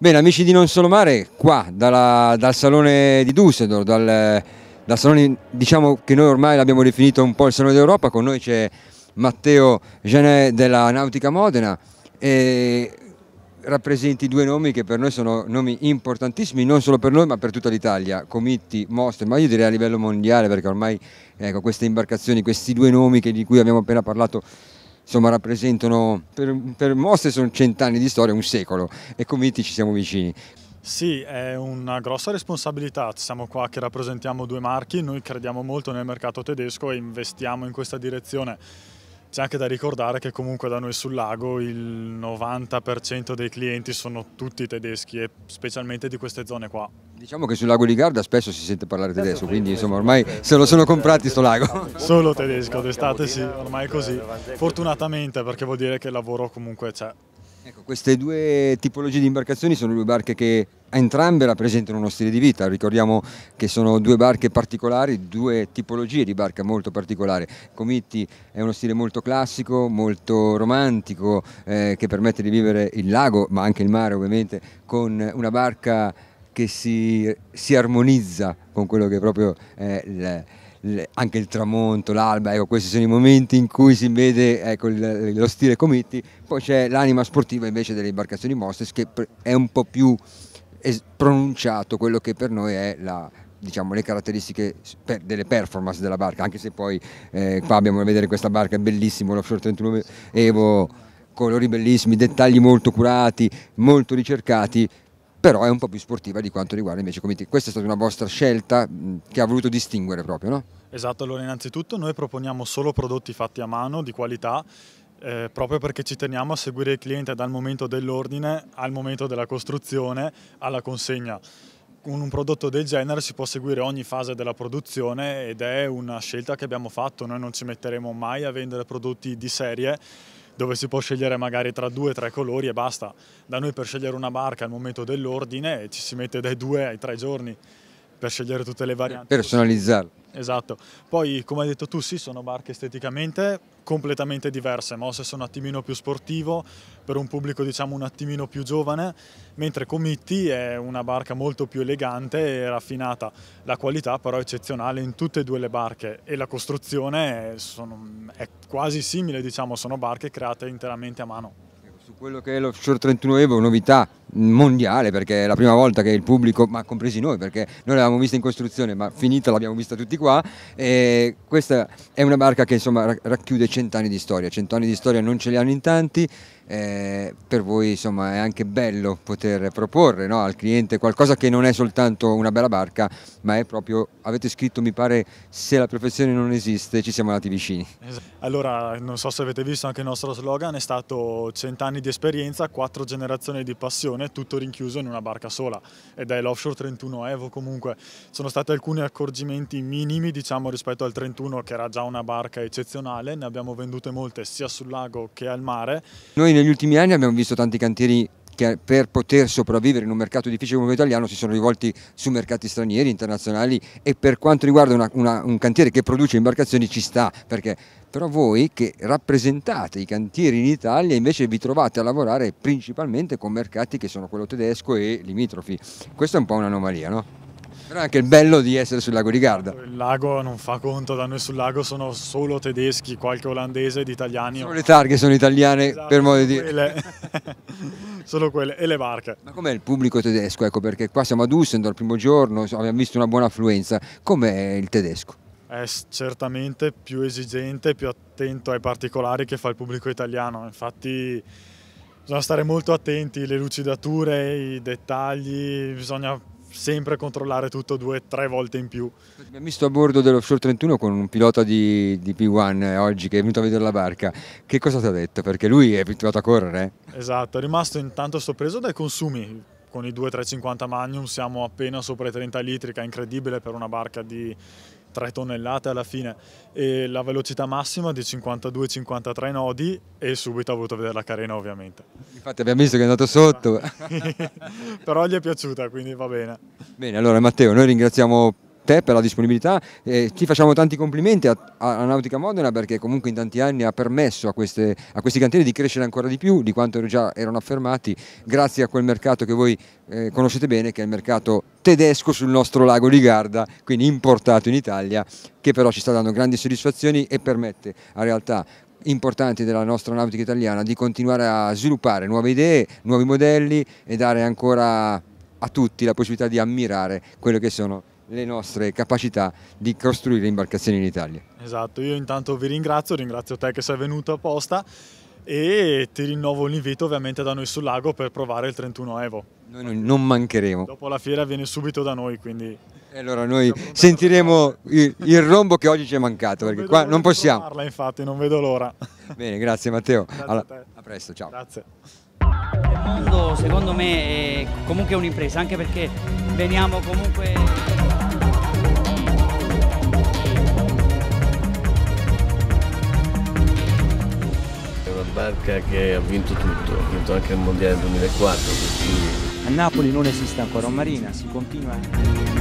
Bene, amici di Non Solo Mare, qua dalla, dal salone di Düsseldorf, dal, dal, salone diciamo che noi ormai l'abbiamo definito un po' il salone d'Europa, con noi c'è Matteo Genet della Nautica Modena e rappresenti due nomi che per noi sono nomi importantissimi, non solo per noi ma per tutta l'Italia, Comitti, Mostre, ma io direi a livello mondiale perché ormai ecco, queste imbarcazioni, questi due nomi che, di cui abbiamo appena parlato insomma, rappresentano, per, per Mostre sono cent'anni di storia, un secolo e convinti ci siamo vicini. Sì, è una grossa responsabilità, siamo qua che rappresentiamo due marchi, noi crediamo molto nel mercato tedesco e investiamo in questa direzione. C'è anche da ricordare che comunque da noi sul lago il 90% dei clienti sono tutti tedeschi e specialmente di queste zone qua. Diciamo che sul lago di Garda spesso si sente parlare certo, tedesco, quindi insomma ormai se lo sono comprati sto lago. Solo tedesco, d'estate sì, ormai è così. Fortunatamente perché vuol dire che il lavoro comunque c'è. Ecco, queste due tipologie di imbarcazioni sono due barche che entrambe rappresentano uno stile di vita, ricordiamo che sono due barche particolari, due tipologie di barca molto particolari. Comitti è uno stile molto classico, molto romantico, eh, che permette di vivere il lago, ma anche il mare ovviamente, con una barca che si, si armonizza con quello che è proprio eh, il, il, anche il tramonto, l'alba, ecco, questi sono i momenti in cui si vede ecco, il, lo stile comiti, poi c'è l'anima sportiva invece delle imbarcazioni Mostes che è un po' più pronunciato quello che per noi è la, diciamo, le caratteristiche per delle performance della barca, anche se poi eh, qua abbiamo a vedere questa barca, è bellissimo, l'offshore 31 Evo, colori bellissimi, dettagli molto curati, molto ricercati, però è un po' più sportiva di quanto riguarda invece come questa è stata una vostra scelta mm, che ha voluto distinguere proprio no? Esatto, allora innanzitutto noi proponiamo solo prodotti fatti a mano di qualità eh, proprio perché ci teniamo a seguire il cliente dal momento dell'ordine al momento della costruzione alla consegna con un prodotto del genere si può seguire ogni fase della produzione ed è una scelta che abbiamo fatto, noi non ci metteremo mai a vendere prodotti di serie dove si può scegliere magari tra due o tre colori e basta. Da noi per scegliere una barca al momento dell'ordine ci si mette dai due ai tre giorni per scegliere tutte le varianti. Personalizzarle. Esatto. Poi, come hai detto tu, sì, sono barche esteticamente completamente diverse. Mosse sono un attimino più sportivo, per un pubblico diciamo un attimino più giovane, mentre Committi è una barca molto più elegante e raffinata. La qualità però è eccezionale in tutte e due le barche e la costruzione è, sono, è quasi simile, diciamo, sono barche create interamente a mano. Su quello che è l'offshore 31 Evo, novità, mondiale perché è la prima volta che il pubblico, ma compresi noi perché noi l'avevamo vista in costruzione ma finita l'abbiamo vista tutti qua e questa è una barca che insomma racchiude cent'anni di storia, cent'anni di storia non ce li hanno in tanti eh, per voi insomma è anche bello poter proporre no, al cliente qualcosa che non è soltanto una bella barca ma è proprio, avete scritto mi pare se la professione non esiste ci siamo andati vicini. Allora non so se avete visto anche il nostro slogan è stato cent'anni di esperienza, quattro generazioni di passione navigazione, tutto rinchiuso in una barca sola ed è l'offshore 31 Evo comunque. Sono stati alcuni accorgimenti minimi diciamo rispetto al 31 che era già una barca eccezionale, ne abbiamo vendute molte sia sul lago che al mare. Noi negli ultimi anni abbiamo visto tanti cantieri che per poter sopravvivere in un mercato difficile come quello italiano si sono rivolti su mercati stranieri, internazionali e per quanto riguarda una, una, un cantiere che produce imbarcazioni ci sta, perché però voi che rappresentate i cantieri in Italia invece vi trovate a lavorare principalmente con mercati che sono quello tedesco e limitrofi, questa è un po' un'anomalia, no? Però è anche il bello di essere sul lago di Garda. Il lago non fa conto, da noi sul lago sono solo tedeschi, qualche olandese ed italiani. Solo le targhe sono italiane, esatto, per modo di dire. solo quelle e le barche. Ma com'è il pubblico tedesco? Ecco perché qua siamo a Düsseldorf, il primo giorno, abbiamo visto una buona affluenza. Com'è il tedesco? È certamente più esigente, più attento ai particolari che fa il pubblico italiano. Infatti bisogna stare molto attenti, le lucidature, i dettagli, bisogna sempre controllare tutto due o tre volte in più. Abbiamo visto a bordo dell'Offshore 31 con un pilota di, di P1 eh, oggi che è venuto a vedere la barca, che cosa ti ha detto? Perché lui è abituato a correre. Eh? Esatto, è rimasto intanto sorpreso dai consumi, con i 2,350 Magnum siamo appena sopra i 30 litri, che è incredibile per una barca di 3 tonnellate alla fine e la velocità massima di 52-53 nodi e subito ha voluto vedere la carena ovviamente. Infatti abbiamo visto che è andato sotto. Però gli è piaciuta quindi va bene. Bene allora Matteo noi ringraziamo te per la disponibilità. Eh, ti facciamo tanti complimenti a, a, Nautica Modena perché comunque in tanti anni ha permesso a, queste, a, questi cantieri di crescere ancora di più di quanto già erano affermati grazie a quel mercato che voi eh, conoscete bene che è il mercato tedesco sul nostro lago di Garda, quindi importato in Italia, che però ci sta dando grandi soddisfazioni e permette a realtà importanti della nostra nautica italiana di continuare a sviluppare nuove idee, nuovi modelli e dare ancora a tutti la possibilità di ammirare quello che sono le nostre capacità di costruire imbarcazioni in Italia. Esatto, io intanto vi ringrazio, ringrazio te che sei venuto apposta e ti rinnovo l'invito ovviamente da noi sul lago per provare il 31 Evo. Noi non, non mancheremo. Dopo la fiera viene subito da noi, quindi... E allora noi sentiremo il, il, rombo che oggi ci è mancato, perché qua non possiamo... Parla infatti, non vedo l'ora. Bene, grazie Matteo. Grazie allora, a, a, presto, ciao. Grazie. Il mondo secondo me è comunque un'impresa, anche perché veniamo comunque... America che ha vinto tutto, ha vinto anche il Mondiale 2004. Quindi... A Napoli non esiste ancora un marina, si continua.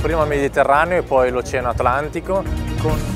prima Mediterraneo e poi l'Oceano Atlantico con